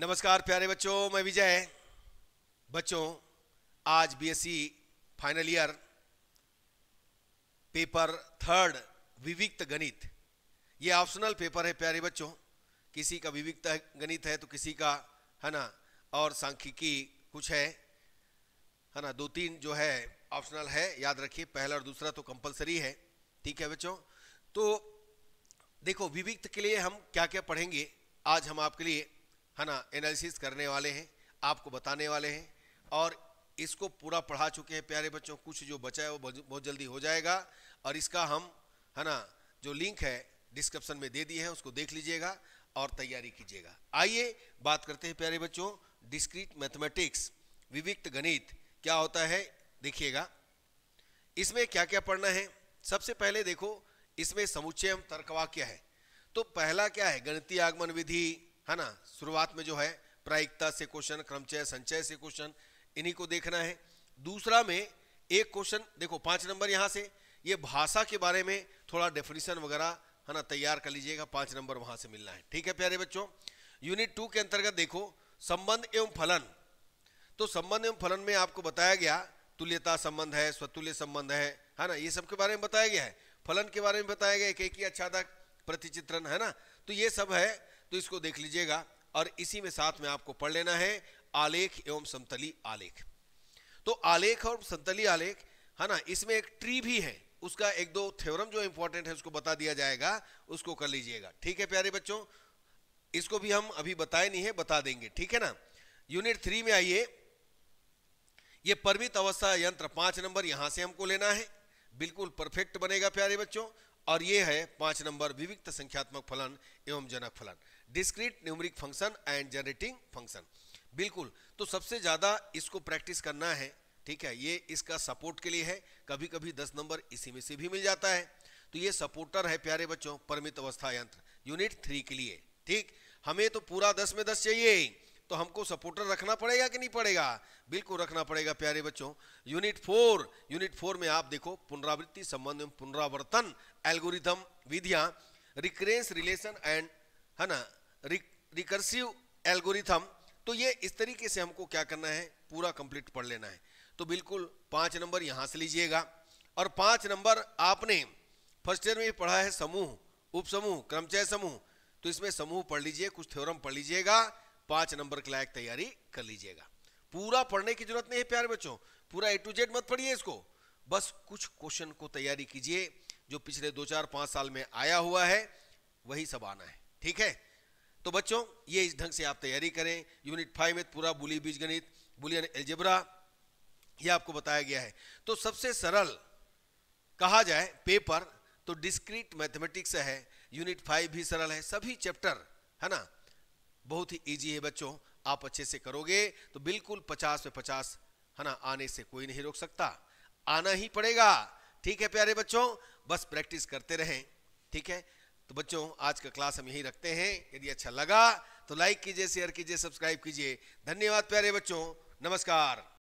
नमस्कार प्यारे बच्चों मैं विजय बच्चों आज BSc final year paper third विविक्त गणित ये ऑप्शनल पेपर है प्यारे बच्चों किसी का विविक्त गणित है तो किसी का है ना और सांख्यिकी कुछ है है ना दो तीन जो है ऑप्शनल है याद रखिए पहला और दूसरा तो कंपलसरी है ठीक है बच्चों तो देखो विविक्त के लिए हम क्या क्या पढ़ेंगे आज हम आपके लिए है ना एनालिसिस करने वाले हैं आपको बताने वाले हैं और इसको पूरा पढ़ा चुके हैं प्यारे बच्चों कुछ जो बचा है वो बहुत जल्दी हो जाएगा और इसका हम है ना जो लिंक है डिस्क्रिप्शन में दे दिए हैं उसको देख लीजिएगा और तैयारी कीजिएगा आइए बात करते हैं प्यारे बच्चों डिस्क्रीट मैथमेटिक्स विविक्त गणित क्या होता है देखिएगा इसमें क्या क्या पढ़ना है सबसे पहले देखो इसमें समुच्चय एवं तर्कवाक्य है तो पहला क्या है गणितीय आगमन विधि है ना शुरुआत में जो है प्रायिकता से क्वेश्चन क्रमचय संचय से क्वेश्चन इन्हीं को देखना है दूसरा में एक क्वेश्चन देखो पांच नंबर यहां से ये भाषा के बारे में थोड़ा डेफिनेशन वगैरह है ना तैयार कर लीजिएगा पांच नंबर वहां से मिलना है ठीक है प्यारे बच्चों यूनिट टू के अंतर्गत देखो संबंध एवं फलन तो संबंध एवं फलन में आपको बताया गया तुल्यता संबंध है स्वतुल्य संबंध है है ना ये सब के बारे में बताया गया है फलन के बारे में बताया गया एक एक ही था प्रतिचित्रण है ना तो ये सब है तो इसको देख लीजिएगा और इसी में साथ में आपको पढ़ लेना है आलेख एवं समतली आलेख तो आलेख और समतली आलेख है ना इसमें एक ट्री भी है उसका एक दो थ्योरम जो इंपॉर्टेंट है उसको बता दिया जाएगा उसको कर लीजिएगा ठीक है प्यारे बच्चों इसको भी हम अभी बताए नहीं है बता देंगे ठीक है ना यूनिट थ्री में आइए ये परमित अवस्था यंत्र पांच नंबर यहां से हमको लेना है बिल्कुल परफेक्ट बनेगा प्यारे बच्चों और ये है पांच नंबर विविक्त संख्यात्मक फलन एवं जनक फलन discrete numeric function and generating function बिल्कुल तो सबसे ज़्यादा इसको प्रैक्टिस करना है ठीक है ये इसका सपोर्ट के लिए है कभी कभी दस नंबर इसी में से भी मिल जाता है तो ये सपोर्टर है प्यारे बच्चों परमित अवस्था यंत्र यूनिट थ्री के लिए ठीक हमें तो पूरा दस में दस चाहिए तो हमको सपोर्टर रखना पड़ेगा कि नहीं पड़ेगा बिल्कुल रखना पड़ेगा प्यारे बच्चों यूनिट फोर यूनिट फोर में आप देखो पुनरावृत्ति संबंध पुनरावर्तन एल्गोरिथम विधियां रिक्रेंस रिलेशन एंड है ना रिकर्सिव एल्गोरिथम तो ये इस तरीके से हमको क्या करना है पूरा कंप्लीट पढ़ लेना है तो बिल्कुल पांच नंबर यहां से लीजिएगा और पांच नंबर आपने फर्स्ट ईयर में पढ़ा है समूह उपसमूह क्रमचय समूह तो इसमें समूह पढ़ लीजिए कुछ थ्योरम पढ़ लीजिएगा पांच नंबर के लायक तैयारी कर लीजिएगा पूरा पढ़ने की जरूरत नहीं है प्यारे बच्चों पूरा ए टू जेड मत पढ़िए इसको बस कुछ क्वेश्चन को तैयारी कीजिए जो पिछले दो चार पांच साल में आया हुआ है वही सब आना है ठीक है तो बच्चों ये इस ढंग से आप तैयारी करें यूनिट फाइव में पूरा बुली बीज गणित बुलियन एल्जेब्रा ये आपको बताया गया है तो सबसे सरल कहा जाए पेपर तो डिस्क्रीट मैथमेटिक्स है यूनिट फाइव भी सरल है सभी चैप्टर है ना बहुत ही इजी है बच्चों आप अच्छे से करोगे तो बिल्कुल पचास में पचास है ना आने से कोई नहीं रोक सकता आना ही पड़ेगा ठीक है प्यारे बच्चों बस प्रैक्टिस करते रहें ठीक है तो बच्चों आज का क्लास हम यही रखते हैं यदि अच्छा लगा तो लाइक कीजिए शेयर कीजिए सब्सक्राइब कीजिए धन्यवाद प्यारे बच्चों नमस्कार